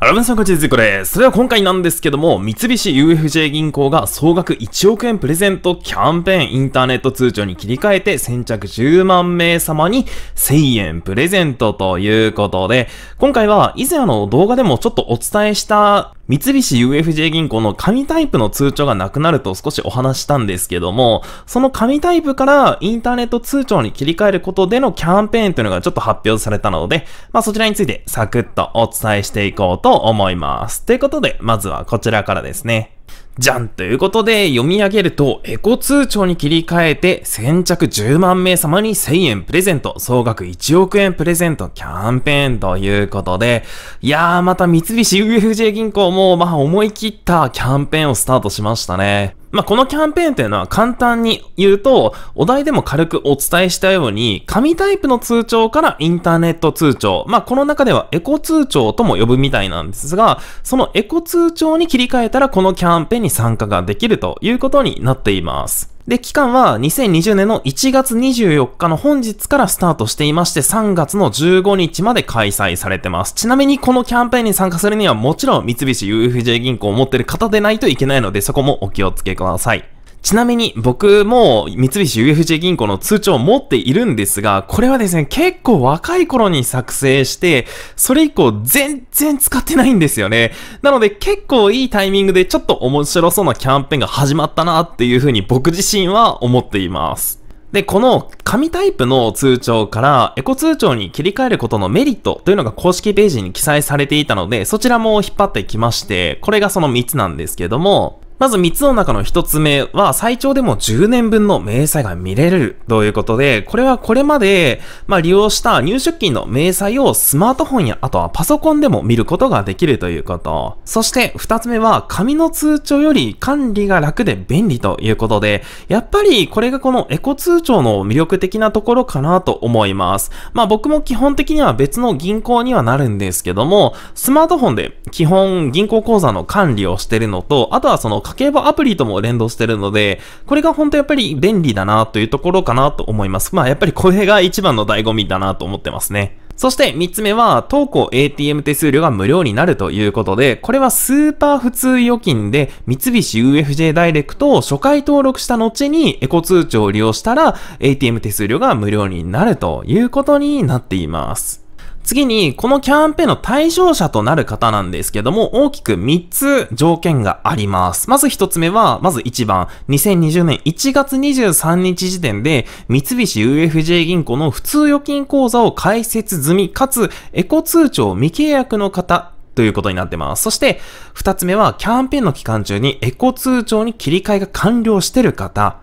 ラブンさん、こんにちは、ズーこです。それでは今回なんですけども、三菱 UFJ 銀行が総額1億円プレゼントキャンペーンインターネット通帳に切り替えて先着10万名様に1000円プレゼントということで、今回は以前あの動画でもちょっとお伝えした三菱 UFJ 銀行の紙タイプの通帳がなくなると少しお話したんですけども、その紙タイプからインターネット通帳に切り替えることでのキャンペーンというのがちょっと発表されたので、まあそちらについてサクッとお伝えしていこうと思います。ということで、まずはこちらからですね。じゃんということで、読み上げると、エコ通帳に切り替えて、先着10万名様に1000円プレゼント、総額1億円プレゼントキャンペーンということで、いやー、また三菱 UFJ 銀行も、まあ思い切ったキャンペーンをスタートしましたね。まあ、このキャンペーンっていうのは簡単に言うと、お題でも軽くお伝えしたように、紙タイプの通帳からインターネット通帳、まあ、この中ではエコ通帳とも呼ぶみたいなんですが、そのエコ通帳に切り替えたらこのキャンペーンに参加ができるということになっています。で、期間は2020年の1月24日の本日からスタートしていまして、3月の15日まで開催されてます。ちなみにこのキャンペーンに参加するにはもちろん三菱 UFJ 銀行を持ってる方でないといけないので、そこもお気をつけください。ちなみに僕も三菱 UFJ 銀行の通帳を持っているんですが、これはですね、結構若い頃に作成して、それ以降全然使ってないんですよね。なので結構いいタイミングでちょっと面白そうなキャンペーンが始まったなっていうふうに僕自身は思っています。で、この紙タイプの通帳からエコ通帳に切り替えることのメリットというのが公式ページに記載されていたので、そちらも引っ張ってきまして、これがその3つなんですけども、まず3つの中の1つ目は、最長でも10年分の明細が見れるということで、これはこれまで、まあ、利用した入出金の明細をスマートフォンや、あとはパソコンでも見ることができるということ。そして2つ目は、紙の通帳より管理が楽で便利ということで、やっぱりこれがこのエコ通帳の魅力的なところかなと思います。まあ、僕も基本的には別の銀行にはなるんですけども、スマートフォンで基本銀行口座の管理をしてるのと、あとはその家計簿アプリとも連動してるので、これが本当やっぱり便利だなというところかなと思います。まあやっぱりこれが一番の醍醐味だなと思ってますね。そして3つ目は、投稿 ATM 手数料が無料になるということで、これはスーパー普通預金で、三菱 UFJ ダイレクトを初回登録した後にエコ通帳を利用したら、ATM 手数料が無料になるということになっています。次に、このキャンペーンの対象者となる方なんですけども、大きく3つ条件があります。まず1つ目は、まず1番、2020年1月23日時点で、三菱 UFJ 銀行の普通預金口座を開設済み、かつ、エコ通帳未契約の方ということになってます。そして、二つ目は、キャンペーンの期間中にエコ通帳に切り替えが完了してる方。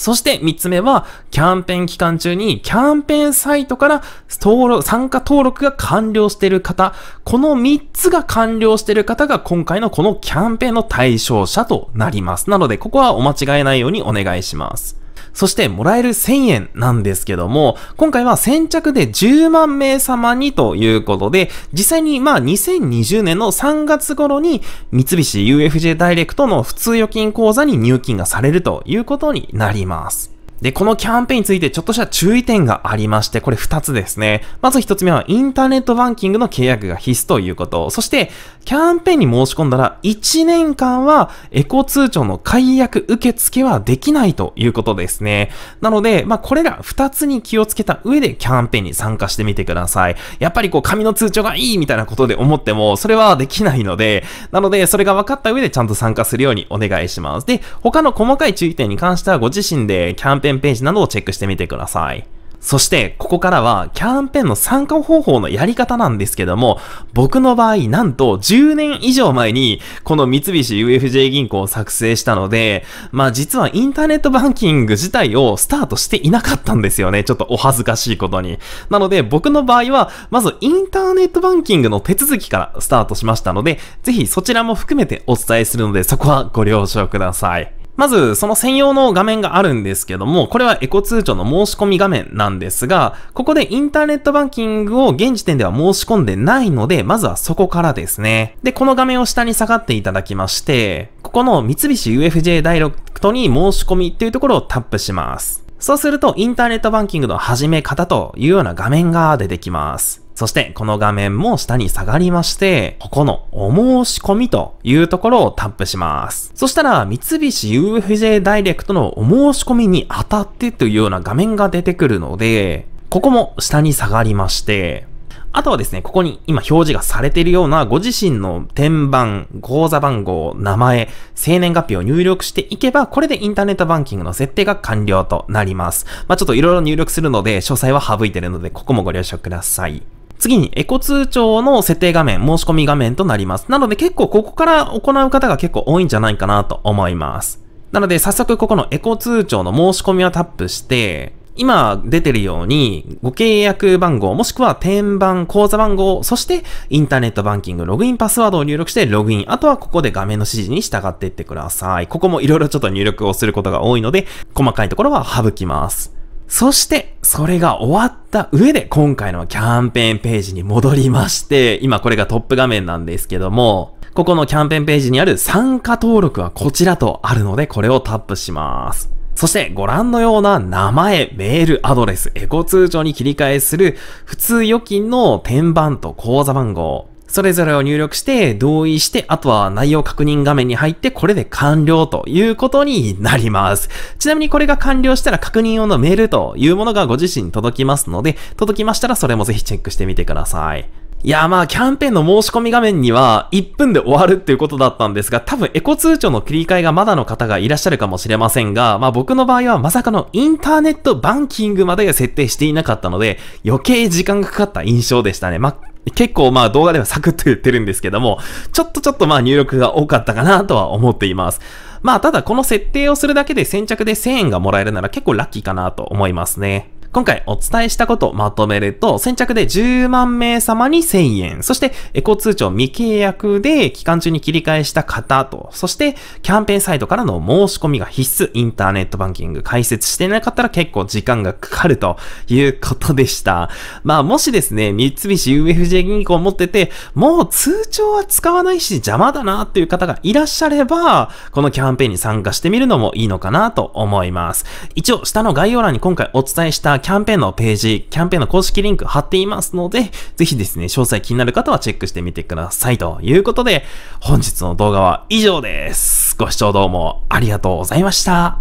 そして3つ目は、キャンペーン期間中にキャンペーンサイトから登録、参加登録が完了している方、この3つが完了している方が今回のこのキャンペーンの対象者となります。なので、ここはお間違えないようにお願いします。そしてもらえる1000円なんですけども、今回は先着で10万名様にということで、実際にまあ2020年の3月頃に三菱 UFJ ダイレクトの普通預金口座に入金がされるということになります。で、このキャンペーンについてちょっとした注意点がありまして、これ2つですね。まず1つ目はインターネットバンキングの契約が必須ということ。そして、キャンペーンに申し込んだら1年間はエコ通帳の解約受付はできないということですね。なので、まあ、これら2つに気をつけた上でキャンペーンに参加してみてください。やっぱりこう紙の通帳がいいみたいなことで思っても、それはできないので、なので、それが分かった上でちゃんと参加するようにお願いします。で、他の細かい注意点に関してはご自身でキャンペーンページなどをチェックしてみてください。そして、ここからは、キャンペーンの参加方法のやり方なんですけども、僕の場合、なんと、10年以上前に、この三菱 UFJ 銀行を作成したので、まあ実はインターネットバンキング自体をスタートしていなかったんですよね。ちょっとお恥ずかしいことに。なので、僕の場合は、まずインターネットバンキングの手続きからスタートしましたので、ぜひそちらも含めてお伝えするので、そこはご了承ください。まず、その専用の画面があるんですけども、これはエコ通帳の申し込み画面なんですが、ここでインターネットバンキングを現時点では申し込んでないので、まずはそこからですね。で、この画面を下に下がっていただきまして、ここの三菱 UFJ ダイレクトに申し込みというところをタップします。そうすると、インターネットバンキングの始め方というような画面が出てきます。そしてこの画面も下に下がりまして、ここのお申し込みというところをタップします。そしたら三菱 UFJ ダイレクトのお申し込みに当たってというような画面が出てくるので、ここも下に下がりまして、あとはですね、ここに今表示がされているようなご自身の天板、口座番号、名前、生年月日を入力していけば、これでインターネットバンキングの設定が完了となります。まあ、ちょっといろいろ入力するので、詳細は省いてるので、ここもご了承ください。次にエコ通帳の設定画面、申し込み画面となります。なので結構ここから行う方が結構多いんじゃないかなと思います。なので早速ここのエコ通帳の申し込みをタップして、今出てるように、ご契約番号、もしくは転板、口座番号、そしてインターネットバンキング、ログインパスワードを入力してログイン。あとはここで画面の指示に従っていってください。ここもいろいろちょっと入力をすることが多いので、細かいところは省きます。そして、それが終わった上で、今回のキャンペーンページに戻りまして、今これがトップ画面なんですけども、ここのキャンペーンページにある参加登録はこちらとあるので、これをタップします。そしてご覧のような名前、メール、アドレス、エコ通帳に切り替えする普通預金の天番と口座番号、それぞれを入力して、同意して、あとは内容確認画面に入って、これで完了ということになります。ちなみにこれが完了したら確認用のメールというものがご自身に届きますので、届きましたらそれもぜひチェックしてみてください。いやまあキャンペーンの申し込み画面には1分で終わるっていうことだったんですが多分エコ通帳の切り替えがまだの方がいらっしゃるかもしれませんがまあ僕の場合はまさかのインターネットバンキングまで設定していなかったので余計時間がかかった印象でしたね。まあ結構まあ動画ではサクッと言ってるんですけども、ちょっとちょっとまあ入力が多かったかなとは思っています。まあただこの設定をするだけで先着で1000円がもらえるなら結構ラッキーかなと思いますね。今回お伝えしたことをまとめると、先着で10万名様に1000円、そしてエコ通帳未契約で期間中に切り替えした方と、そしてキャンペーンサイトからの申し込みが必須、インターネットバンキング開設してなかったら結構時間がかかるということでした。まあもしですね、三菱 UFJ 銀行を持ってて、もう通帳は使わないし邪魔だなっていう方がいらっしゃれば、このキャンペーンに参加してみるのもいいのかなと思います。一応下の概要欄に今回お伝えしたキャンペーンのページ、キャンペーンの公式リンク貼っていますので、ぜひですね、詳細気になる方はチェックしてみてください。ということで、本日の動画は以上です。ご視聴どうもありがとうございました。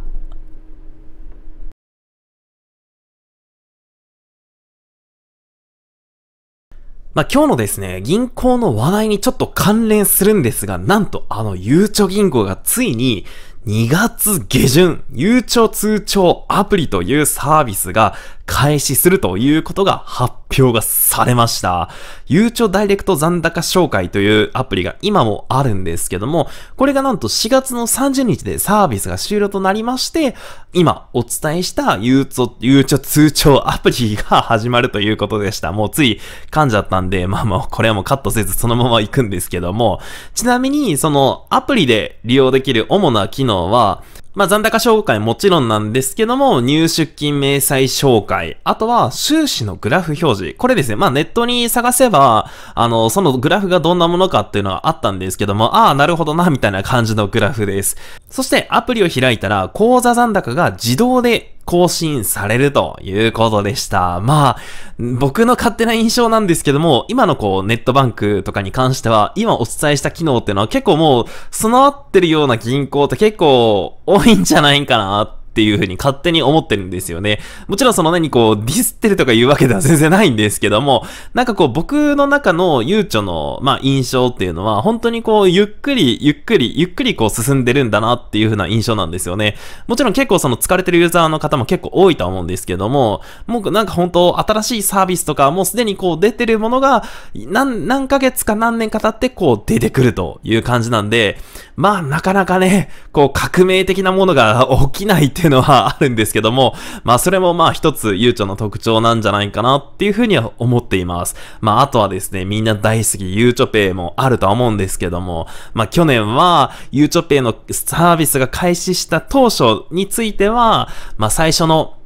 まあ、今日のですね、銀行の話題にちょっと関連するんですが、なんとあのゆうちょ銀行がついに2月下旬、ゆうちょ通帳アプリというサービスが開始するということが発表がされました。ゆうちょダイレクト残高紹介というアプリが今もあるんですけども、これがなんと4月の30日でサービスが終了となりまして、今お伝えしたゆうちょ、ゆうちょ通帳アプリが始まるということでした。もうつい噛んじゃったんで、まあまあこれはもうカットせずそのまま行くんですけども、ちなみにそのアプリで利用できる主な機能は、まあ、残高紹介もちろんなんですけども、入出金明細紹介、あとは収支のグラフ表示。これですね、まあ、ネットに探せば、あの、そのグラフがどんなものかっていうのはあったんですけども、ああ、なるほどな、みたいな感じのグラフです。そして、アプリを開いたら、口座残高が自動で更新されるということでした。まあ、僕の勝手な印象なんですけども、今のこう、ネットバンクとかに関しては、今お伝えした機能ってのは結構もう、備わってるような銀行って結構多いんじゃないかなっっていうふうに勝手に思ってるんですよね。もちろんその何こう、ディスってるとかいうわけでは 全然ないんですけども、なんかこう、僕の中のゆうちょの、まあ、印象っていうのは、本当にこう、ゆっくり、ゆっくり、ゆっくりこう、進んでるんだなっていうふうな印象なんですよね。もちろん結構その疲れてるユーザーの方も結構多いとは思うんですけども、もうなんか本当、新しいサービスとか、もうすでにこう、出てるものが、何、何ヶ月か何年か経ってこう、出てくるという感じなんで、まあ、なかなかね、こう、革命的なものが 起きないっていううのはあるんですけども、まあそれもまあ一つゆうちょの特徴なんじゃないかなっていうふうには思っています。まああとはですね、みんな大好きゆうちょペイもあるとは思うんですけども、まあ去年はゆうちょペイのサービスが開始した当初については、まあ最初の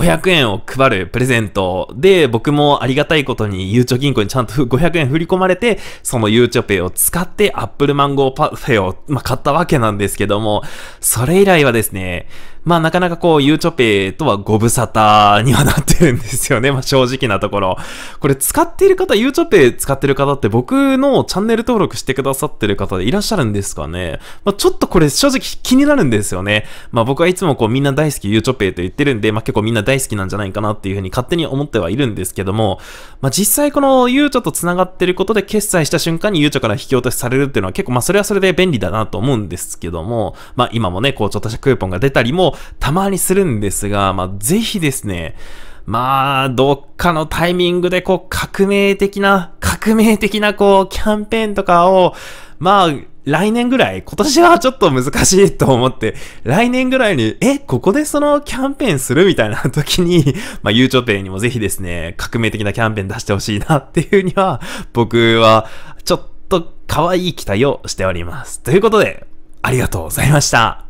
500円を配るプレゼントで、僕もありがたいことに、ゆうちょ銀行にちゃんと500円振り込まれて、そのゆうちょペイを使って、アップルマンゴーパフェを、まあ、買ったわけなんですけども、それ以来はですね、まあなかなかこう、ゆうちょペイとはご無沙汰にはなってるんですよね。まあ正直なところ。これ使っている方、ゆうちょペイ使ってる方って僕のチャンネル登録してくださってる方でいらっしゃるんですかね。まあちょっとこれ正直気になるんですよね。まあ僕はいつもこうみんな大好きゆうちょペイと言ってるんで、まあ結構みんな大好きなんじゃないかなっていうふうに勝手に思ってはいるんですけども、まあ、実際このゆうちょと繋がってることで決済した瞬間にゆうちょから引き落としされるっていうのは結構まあそれはそれで便利だなと思うんですけども、まあ今もね、こうちょっとしたクーポンが出たりもたまにするんですが、まあぜひですね、まあ、どっかのタイミングでこう革命的な、革命的なこうキャンペーンとかを、まあ、来年ぐらい、今年はちょっと難しいと思って、来年ぐらいに、え、ここでそのキャンペーンするみたいな時に、まあ、ゆうちょペイにもぜひですね、革命的なキャンペーン出してほしいなっていうには、僕は、ちょっと可愛い期待をしております。ということで、ありがとうございました。